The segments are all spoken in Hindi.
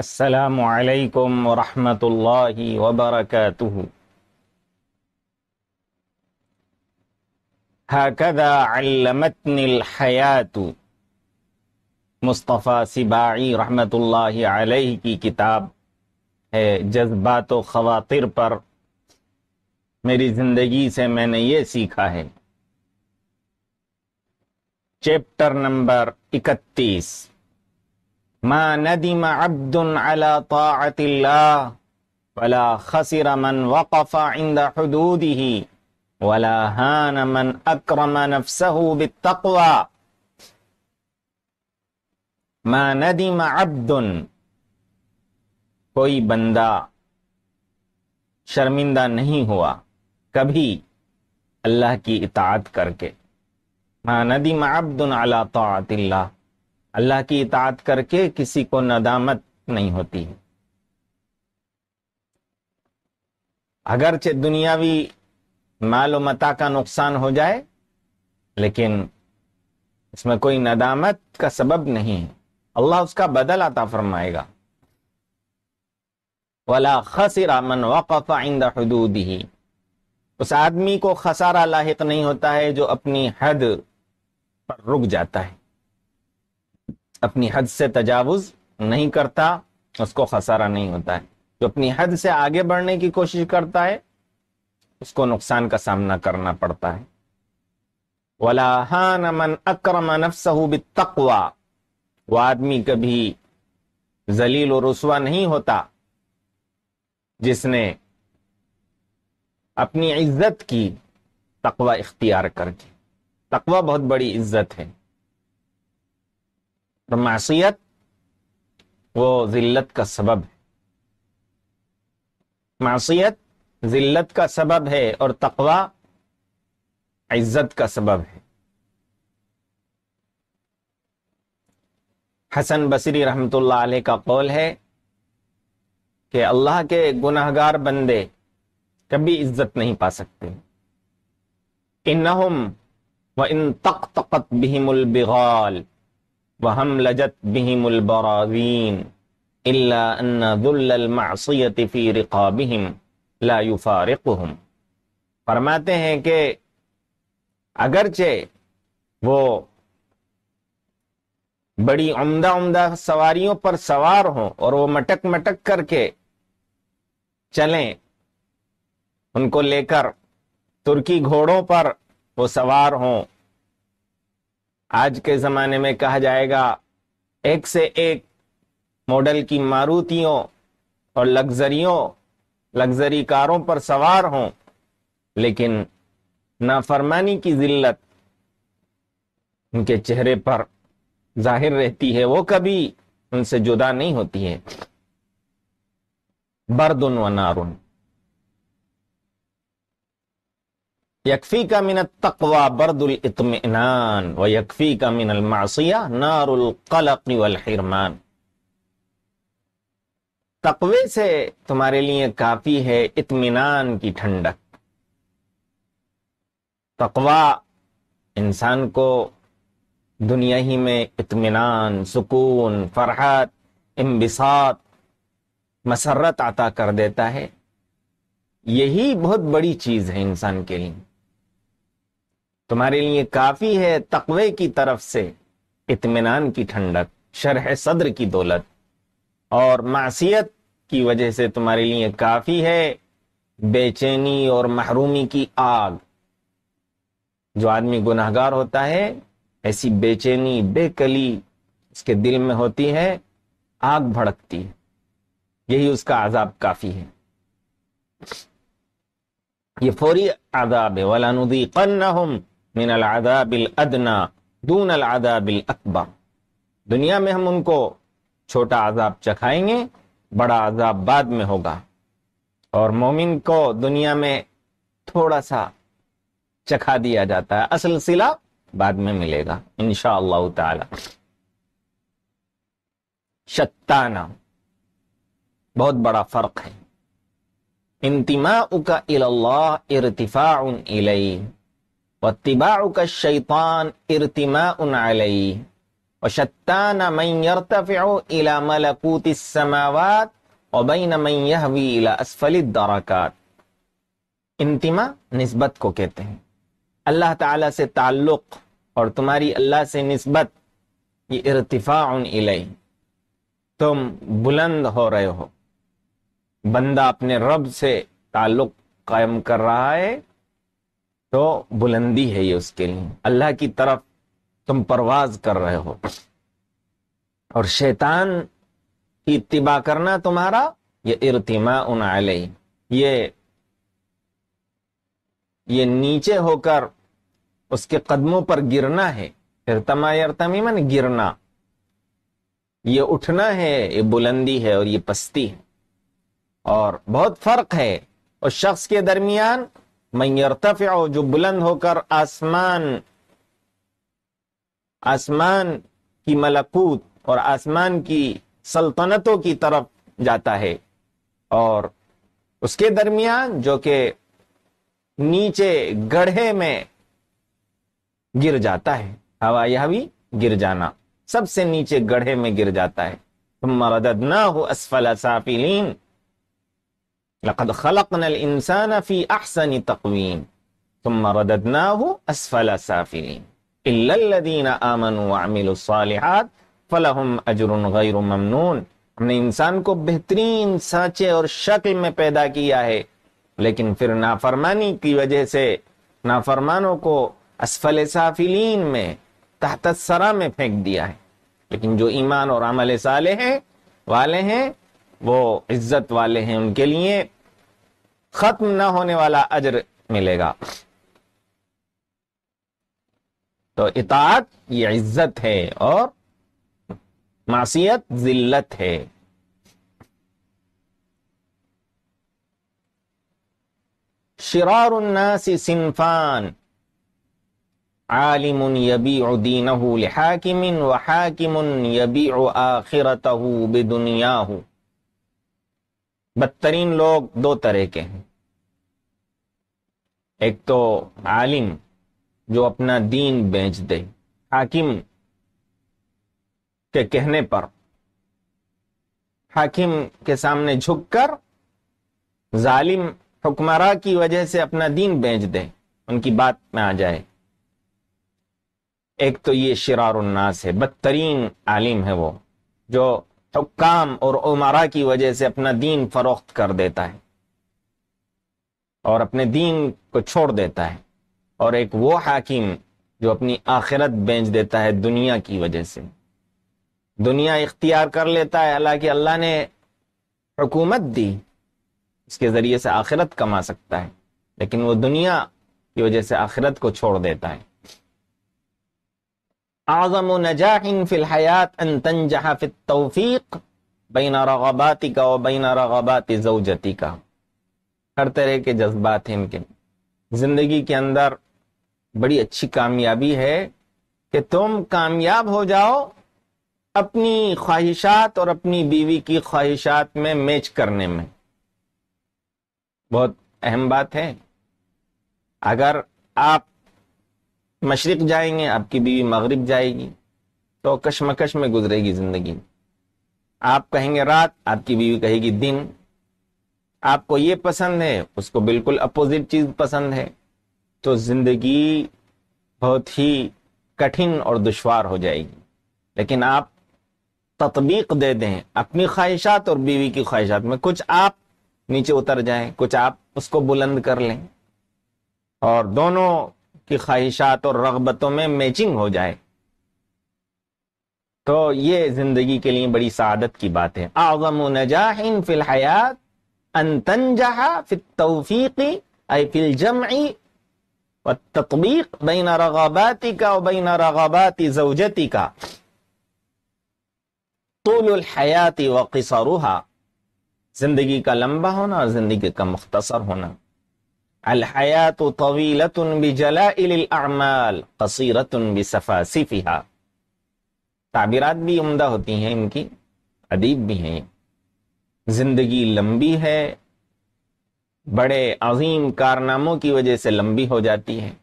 असलकम वरहमतुल्ला वबरक هكذا علمتني الحياة मुस्तफ़ा सिबाई रहमतुल्लाह अलैह की किताब है जज्बात व खवातिर पर मेरी ज़िंदगी से मैंने ये सीखा है चैप्टर नंबर इकतीस ما ندم عبد على طاعة الله ولا خسر من وقف عند حدوده ولا هان من أكرم نفسه بالتقوى ما ندم عبد شرمندہ نہیں ہوا کبھی اللہ کی اطاعت کر کے ما ندم عبد على طاعت اللہ अल्लाह की इतात करके किसी को नदामत नहीं होती है अगरचे दुनियावी माल मता का नुकसान हो जाए लेकिन इसमें कोई नदामत का सबब नहीं है अल्लाह उसका बदल आता फरमाएगा वाला खसरा मन आइंदा हदूद ही उस आदमी को खसारा लाक नहीं होता है जो अपनी हद पर रुक जाता है अपनी हद से तजावुज नहीं करता उसको खसारा नहीं होता है जो अपनी हद से आगे बढ़ने की कोशिश करता है उसको नुकसान का सामना करना पड़ता है वलाहान मन अक्रम तकवा वो आदमी कभी जलील और रसवा नहीं होता जिसने अपनी इज्जत की तकवा इख्तियार करके तकवा बहुत बड़ी इज्जत है और मासीत वो जिल्लत का सबब है मासीत जिल्लत का सबब है और तकवा इज्जत का सबब है हसन बसरी रहमत आल का कौल है कि अल्लाह के गुनाहगार बंदे कभी इज्जत नहीं पा सकते इन व इन तक तकत बिहिमुल बिगाल वहम लजत बिहिमुल बरावीन इल्ला अन्ना दुल्लल मासियति फी रिकाबिहिम ला युफारिकुहुम फरमाते हैं कि अगरचे वो बड़ी उम्दा उम्दा सवारियों पर सवार हों और वो मटक मटक करके चलें उनको लेकर तुर्की घोड़ों पर वो सवार हों आज के जमाने में कहा जाएगा एक से एक मॉडल की मारुतियों और लग्जरियों लग्जरी कारों पर सवार हों लेकिन नाफरमानी की जिल्लत उनके चेहरे पर जाहिर रहती है वो कभी उनसे जुदा नहीं होती है बर्दुन व नारुन यकफी का मिनत तकवा बरदुल इतमान व यकफी का मिनल मासिया नारुल कल वल तकवे से तुम्हारे लिए काफी है इतमान की ठंडक तकवा इंसान को दुनिया ही में इतमान सुकून फरहत इम्बिसात मसरत आता कर देता है यही बहुत बड़ी चीज है इंसान के लिए तुम्हारे लिए काफी है तकवे की तरफ से इतमान की ठंडक शरह सदर की दौलत और मासीत की वजह से तुम्हारे लिए काफी है बेचैनी और महरूमी की आग जो आदमी गुनाहगार होता है ऐसी बेचैनी बेकली उसके दिल में होती है आग भड़कती है यही उसका आजाब काफी है ये फौरी आदाब है वालानुदी मिनल आदा बिल अदना दून अल आदा बिल अकबा दुनिया में हम उनको छोटा आजाब चखाएंगे बड़ा आजाब बाद में होगा और मोमिन को दुनिया में थोड़ा सा चखा दिया जाता है असल सिला बाद में मिलेगा इनशा ताला शत्ताना बहुत बड़ा फर्क है इंतिमा उका इल्लाह इरतिफा उन इलई वतिबा का शैतान इरतिमा इंतिमा नस्बत को कहते हैं अल्लाह ताला से ताल्लुक़ और तुम्हारी अल्लाह से नस्बत ये इरतफ़ा उन इलई तुम बुलंद हो रहे हो बंदा अपने रब से ताल्लुक़ कायम कर रहा है तो बुलंदी है ये उसके लिए अल्लाह की तरफ तुम परवाज कर रहे हो और शैतान की इतबा करना तुम्हारा ये इरतिमा उन ये ये नीचे होकर उसके कदमों पर गिरना है इरतमा इरतमी मन गिरना ये उठना है ये बुलंदी है और ये पस्ती है और बहुत फर्क है उस शख्स के दरमियान मैरतफ़ जो बुलंद होकर आसमान आसमान की मलकूत और आसमान की सल्तनतों की तरफ जाता है और उसके दरमियान जो कि नीचे गढ़े में गिर जाता है हवा यह भी गिर जाना सबसे नीचे गढ़े में गिर जाता है तुम मदद ना हो असफल साफिलीन लकद खलकनल इंसान फी अहसन तकवीम तुम रददना हो असफल साफिलीन इल्लल्लदीन आमनु वामिलु सालिहात फलहुम अजरुन गैर ममनून हमने इंसान को बेहतरीन साँचे और शक्ल में पैदा किया है लेकिन फिर नाफरमानी की वजह से नाफरमानों को असफल साफिलीन में तहत सरा में फेंक दिया है लेकिन जो ईमान और अमल साले हैं वाले हैं वो इज्जत वाले हैं उनके लिए खत्म ना होने वाला अजर मिलेगा तो इतात ये इज्जत है और मासीत जिल्लत है उन्नासी सिंफान आलिम यबी دينه لحاكم وحاكم يبيع آخرته بدنياه बदतरीन लोग दो तरह के हैं एक तो आलिम जो अपना दीन बेच दे हाकिम के कहने पर हाकिम के सामने झुककर जालिम हुक्मरा की वजह से अपना दीन बेच दे उनकी बात में आ जाए एक तो ये शरारनास है बदतरीन आलिम है वो जो हुकाम और उमारा की वजह से अपना दीन फरोख्त कर देता है और अपने दीन को छोड़ देता है और एक वो हाकिम जो अपनी आखिरत बेच देता है दुनिया की वजह से दुनिया इख्तियार कर लेता है हालांकि अल्लाह ने हुकूमत दी इसके ज़रिए से आखिरत कमा सकता है लेकिन वो दुनिया की वजह से आखिरत को छोड़ देता है اعظم نجاح في الحياه ان تنجح في التوفيق بين का وبين رغبات زوجتك का हर तरह के जज्बात हैं इनके जिंदगी के अंदर बड़ी अच्छी कामयाबी है कि तुम कामयाब हो जाओ अपनी ख्वाहिशात और अपनी बीवी की ख्वाहिशात में मैच करने में बहुत अहम बात है अगर आप मशरक जाएंगे आपकी बीवी मगरब जाएगी तो कशमकश में गुजरेगी जिंदगी आप कहेंगे रात आपकी बीवी कहेगी दिन आपको ये पसंद है उसको बिल्कुल अपोजिट चीज पसंद है तो जिंदगी बहुत ही कठिन और दुशवार हो जाएगी लेकिन आप तकबीक दे दें अपनी ख्वाहिशात और बीवी की ख्वाहिशात में कुछ आप नीचे उतर जाए कुछ आप उसको बुलंद कर लें और दोनों की ख्वाहिशात और रगबतों में मैचिंग हो जाए तो ये जिंदगी के लिए बड़ी सादत की बात है आगम नजाहिन फिल हयात अंतन फिल तौफीकी आई फिल जमी व तकबीक बैन रगाबाती का बैन रगाबाती जवजती का तोल हयाती व किसरुहा जिंदगी का लंबा होना और जिंदगी का मुख्तसर होना अलहयात तवीलतन बिजला अमाल कसीरतन बिसफासिफिहा ताबीरात भी उमदा होती हैं इनकी अदीब भी हैं जिंदगी लंबी है बड़े अजीम कारनामों की वजह से लंबी हो जाती है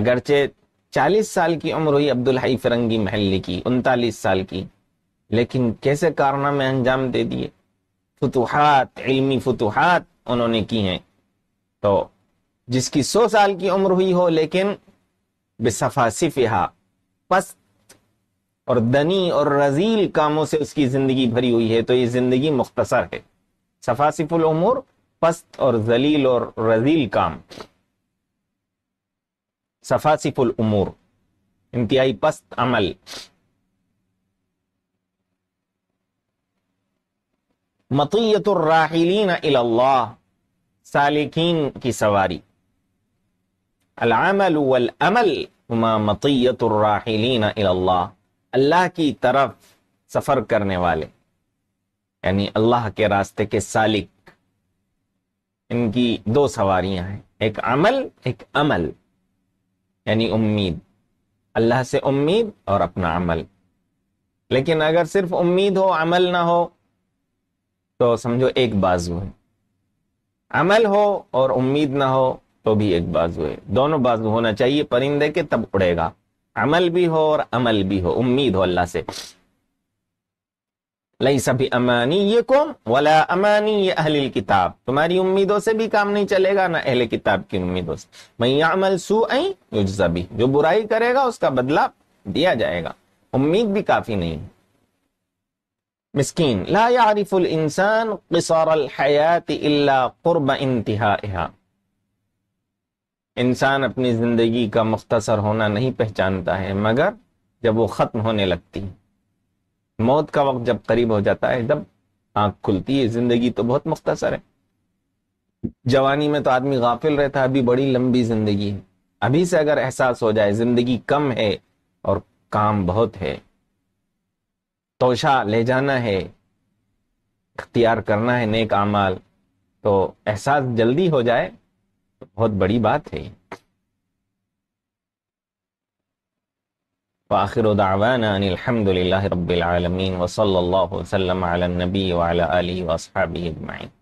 अगरचे चालीस साल की उम्र हुई अब्दुल हई फिरंगी महल की उनतालीस साल की लेकिन कैसे कारनामे अंजाम दे दिए फतूहत इलमी फतूहत उन्होंने की हैं तो जिसकी सौ साल की उम्र हुई हो लेकिन बेसफासिफहा पस्त और दनी और रजील कामों से उसकी जिंदगी भरी हुई है तो ये जिंदगी मुख्तसर है सफासिफुल उमूर पस्त और जलील और रजील काम सफासिफुल उमूर इंतहाई पस्त अमल राहिलीन इल्लाह सालिकीन की सवारी अलामल वल अमल हुमा मतयतराहलीन अल्लाह की तरफ सफर करने वाले यानी अल्लाह के रास्ते के सालिक इनकी दो सवारियां हैं एक अमल एक अमल यानी उम्मीद अल्लाह से उम्मीद और अपना अमल लेकिन अगर सिर्फ उम्मीद हो अमल ना हो तो समझो एक बाजू है अमल हो और उम्मीद ना हो तो भी एक बाजू है दोनों बाजू होना चाहिए परिंदे के तब उड़ेगा अमल भी हो और अमल भी हो उम्मीद हो अल्लाह से लई सभी अमानी ये कौम वाला अमानी ये अहल किताब तुम्हारी उम्मीदों से भी काम नहीं चलेगा ना अहले किताब की उम्मीदों से मैं अमल सू आई युजबी जो बुराई करेगा उसका बदला दिया जाएगा उम्मीद भी काफी नहीं है मिसकीन ला इंसान किसार हयात इल्ला कुर्ब इंतहा इंसान अपनी जिंदगी का मुख्तसर होना नहीं पहचानता है मगर जब वो ख़त्म होने लगती है मौत का वक्त जब करीब हो जाता है तब आंख खुलती है जिंदगी तो बहुत मुख्तसर है जवानी में तो आदमी गाफिल रहता है अभी बड़ी लंबी जिंदगी है अभी से अगर एहसास हो जाए जिंदगी कम है और काम बहुत है तोशा ले जाना है इख्तियार करना है नेक अमाल तो एहसास जल्दी हो जाए तो बहुत बड़ी बात है आखिर दावाना अनिलहमदिल्ला रबीआलमीन वसल वसलम नबी वाली वसहाबी अजमाइन